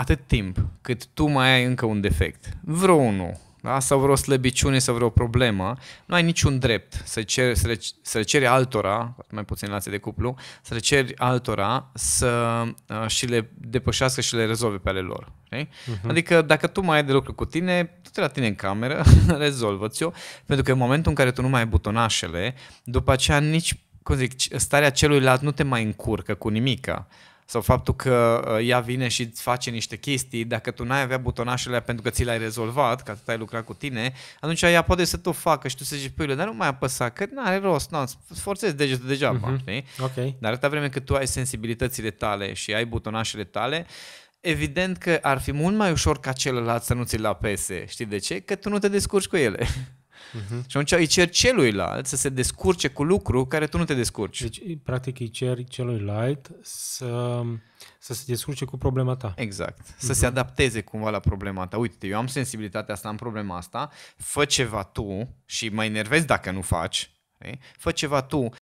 atât timp cât tu mai ai încă un defect, vreo unul, da? sau vreo slăbiciune sau vreo problemă, nu ai niciun drept să, cer, să, le, să le ceri altora, mai puțin relație de cuplu, să le ceri altora să uh, și le depășească și le rezolve pe ale lor. Okay? Uh-huh. Mhm. Adică dacă tu mai ai de lucru cu tine, tu te la tine în cameră, rezolvă-ți-o, pentru că în momentul în care tu nu mai ai butonașele, după aceea nici cum zic, starea celuilalt nu te mai încurcă cu nimica sau faptul că uh, ea vine și îți face niște chestii, dacă tu n-ai avea butonașele pentru că ți le-ai rezolvat, că atât ai lucrat cu tine, atunci ea poate să te facă și tu să zici, păi, dar nu mai apăsa, că nu are rost, nu, forțezi degetul degeaba, mm-hmm. știi? Okay. Dar atâta vreme cât tu ai sensibilitățile tale și ai butonașele tale, evident că ar fi mult mai ușor ca celălalt să nu ți-l apese. Știi de ce? Că tu nu te descurci cu ele. Uh-huh. Și atunci îi cer celuilalt să se descurce cu lucru care tu nu te descurci. Deci, practic, îi cer celuilalt să, să se descurce cu problema ta. Exact. Uh-huh. Să mhm. se adapteze cumva la problema ta. Uite, eu am sensibilitatea asta, am problema asta, fă ceva tu și mă enervezi dacă nu faci, Fă ceva tu